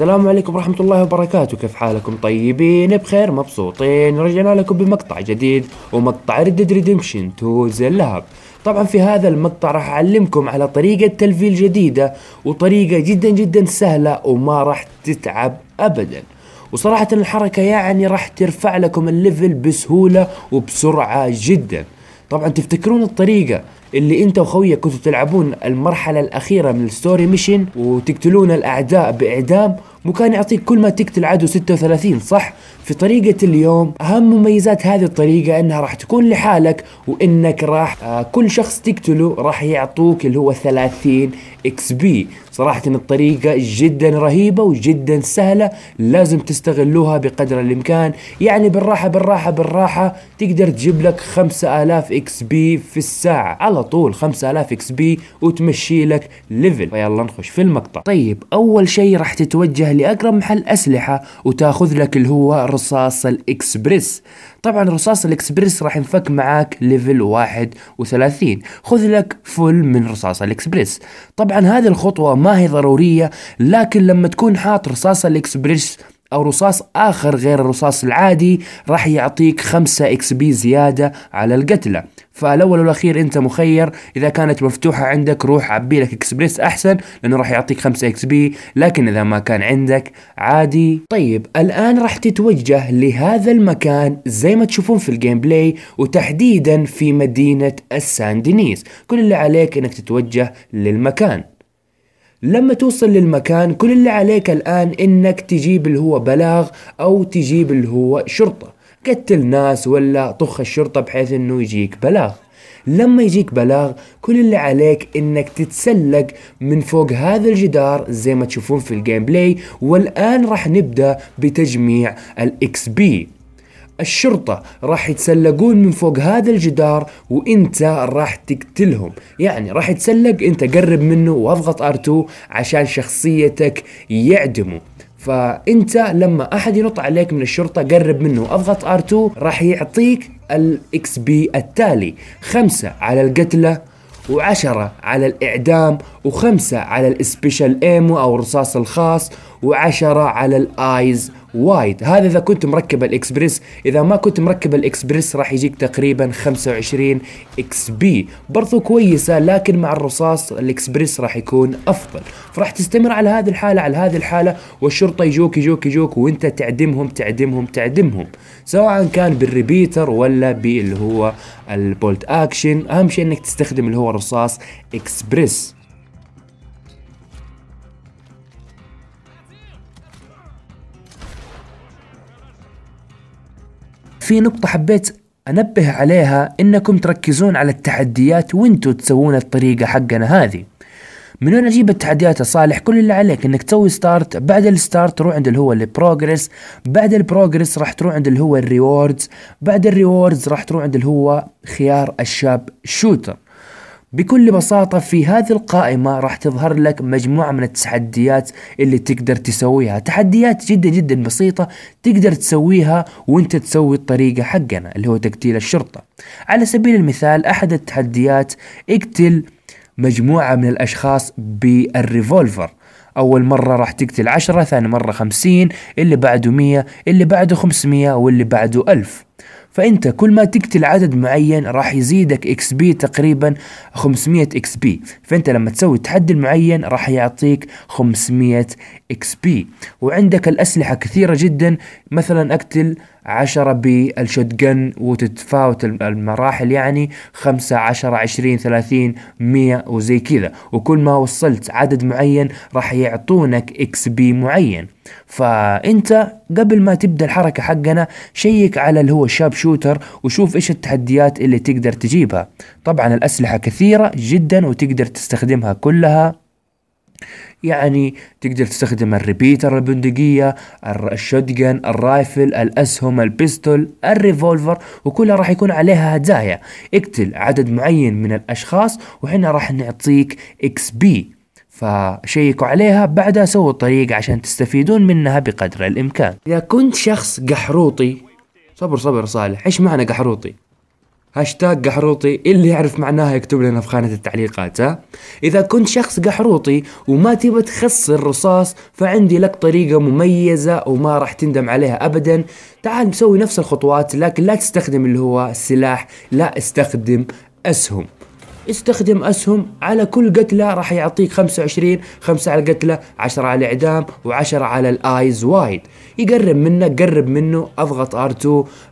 السلام عليكم ورحمة الله وبركاته كيف حالكم طيبين بخير مبسوطين رجعنا لكم بمقطع جديد ومقطع ريد ريدمشن تو ذا طبعا في هذا المقطع راح اعلمكم على طريقة تلفيل جديدة وطريقة جدا جدا سهلة وما راح تتعب ابدا وصراحة الحركة يعني راح ترفع لكم الليفل بسهولة وبسرعة جدا طبعا تفتكرون الطريقة اللي انت وخويك كنتوا تلعبون المرحلة الأخيرة من الستوري ميشن وتقتلون الأعداء بإعدام مو كان يعطيك كل ما تقتل عدو 36 صح؟ في طريقة اليوم أهم مميزات هذه الطريقة أنها راح تكون لحالك وإنك راح آه كل شخص تقتله راح يعطوك اللي هو 30 اكس بي صراحة الطريقة جدا رهيبة وجدا سهلة لازم تستغلوها بقدر الإمكان يعني بالراحة بالراحة بالراحة تقدر تجيب لك 5000 اكس بي في الساعة على على طول 5000 اكس بي وتمشي لك ليفل فيلا نخش في المقطع طيب اول شيء راح تتوجه لاقرب محل اسلحه وتاخذ لك اللي هو رصاص الاكسبريس طبعا رصاص الاكسبريس راح ينفك معاك ليفل 31 خذ لك فل من رصاص الاكسبريس طبعا هذه الخطوه ما هي ضروريه لكن لما تكون حاط رصاص الاكسبريس او رصاص اخر غير الرصاص العادي راح يعطيك 5 اكس بي زياده على القتله فالاول والاخير انت مخير اذا كانت مفتوحه عندك روح عبي لك اكسبريس احسن لانه راح يعطيك 5 اكس بي لكن اذا ما كان عندك عادي طيب الان راح تتوجه لهذا المكان زي ما تشوفون في الجيم بلاي وتحديدا في مدينه الساندينيس كل اللي عليك انك تتوجه للمكان لما توصل للمكان كل اللي عليك الآن إنك تجيب اللي هو بلاغ أو تجيب اللي هو شرطة قتل ناس ولا طخ الشرطة بحيث إنه يجيك بلاغ لما يجيك بلاغ كل اللي عليك انك تتسلق من فوق هذا الجدار زي ما تشوفون في الجيم بلاي والان راح نبدا بتجميع الاكس بي الشرطة راح يتسلقون من فوق هذا الجدار وانت راح تقتلهم يعني راح يتسلق انت قرب منه واضغط R2 عشان شخصيتك يعدمه فانت لما احد ينط عليك من الشرطه قرب منه واضغط R2 راح يعطيك الاكس بي التالي خمسة على القتله وعشرة على الإعدام وخمسة على الاسبيشال ايمو او الرصاص الخاص وعشرة على الايز وايد هذا اذا كنت مركب الاكسبريس اذا ما كنت مركب الاكسبريس راح يجيك تقريبا 25 اكس بي برضو كويسة لكن مع الرصاص الاكسبريس راح يكون افضل فراح تستمر على هذه الحالة على هذه الحالة والشرطة يجوك يجوك يجوك وانت تعدمهم تعدمهم تعدمهم سواء كان بالريبيتر ولا باللي هو البولت اكشن اهم شيء انك تستخدم اللي هو الرصاص اكسبريس في نقطة حبيت أنبه عليها إنكم تركزون على التحديات وإنتوا تسوون الطريقة حقنا هذه من وين اجيب التحديات يا صالح كل اللي عليك انك تسوي ستارت بعد الستارت تروح عند اللي هو البروجرس بعد البروجرس راح تروح عند اللي هو الريوردز بعد الريوردز راح تروح عند اللي هو خيار الشاب شوتر بكل بساطة في هذه القائمة راح تظهر لك مجموعة من التحديات اللي تقدر تسويها تحديات جدا جدا بسيطة تقدر تسويها وانت تسوي الطريقة حقنا اللي هو تقتيل الشرطة على سبيل المثال احد التحديات اقتل مجموعة من الاشخاص بالريفولفر أول مرة راح تقتل عشرة ثاني مرة خمسين اللي بعده مية اللي بعده خمسمية واللي بعده ألف فانت كل ما تقتل عدد معين راح يزيدك اكس بي تقريبا 500 اكس بي فانت لما تسوي تحدي معين راح يعطيك 500 اكس بي وعندك الاسلحه كثيره جدا مثلا اقتل عشرة بالشوت جن وتتفاوت المراحل يعني خمسة عشرة عشرين ثلاثين مية وزي كذا وكل ما وصلت عدد معين راح يعطونك اكس بي معين فانت قبل ما تبدا الحركه حقنا شيك على اللي هو الشاب شوتر وشوف ايش التحديات اللي تقدر تجيبها طبعا الاسلحه كثيره جدا وتقدر تستخدمها كلها يعني تقدر تستخدم الريبيتر البندقية الشوتجن الرايفل الأسهم البستول الريفولفر وكلها راح يكون عليها هدايا اقتل عدد معين من الأشخاص وحنا راح نعطيك اكس بي فشيكوا عليها بعدها سووا الطريقة عشان تستفيدون منها بقدر الإمكان إذا كنت شخص قحروطي صبر صبر صالح إيش معنى قحروطي هاشتاج قحروطي اللي يعرف معناها يكتب لنا في خانة التعليقات ها إذا كنت شخص قحروطي وما تبى تخسر رصاص فعندي لك طريقة مميزة وما راح تندم عليها أبدا تعال نسوي نفس الخطوات لكن لا تستخدم اللي هو السلاح لا استخدم أسهم استخدم أسهم على كل قتلة راح يعطيك 25 5 على القتلة 10 على الإعدام و10 على الآيز وايد يقرب منك قرب منه اضغط ار R2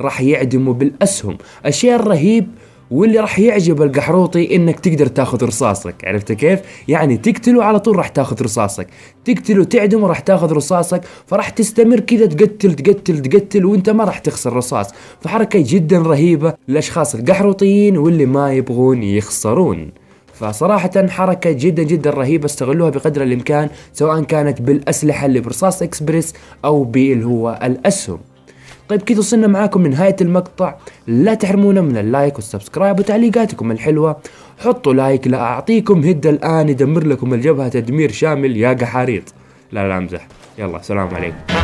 راح يعدمه بالأسهم الشيء الرهيب واللي راح يعجب القحروطي انك تقدر تاخذ رصاصك عرفت كيف يعني تقتله على طول راح تاخذ رصاصك تقتله تعدمه راح تاخذ رصاصك فراح تستمر كذا تقتل تقتل تقتل وانت ما راح تخسر رصاص فحركه جدا رهيبه للاشخاص القحروطيين واللي ما يبغون يخسرون فصراحة حركة جدا جدا رهيبة استغلوها بقدر الامكان سواء كانت بالاسلحة اللي برصاص اكسبريس او باللي هو الاسهم طيب كذا وصلنا معاكم لنهاية المقطع لا تحرمونا من اللايك والسبسكرايب وتعليقاتكم الحلوة حطوا لايك لا أعطيكم هدة الآن يدمر لكم الجبهة تدمير شامل يا قحاريط لا لا امزح يلا سلام عليكم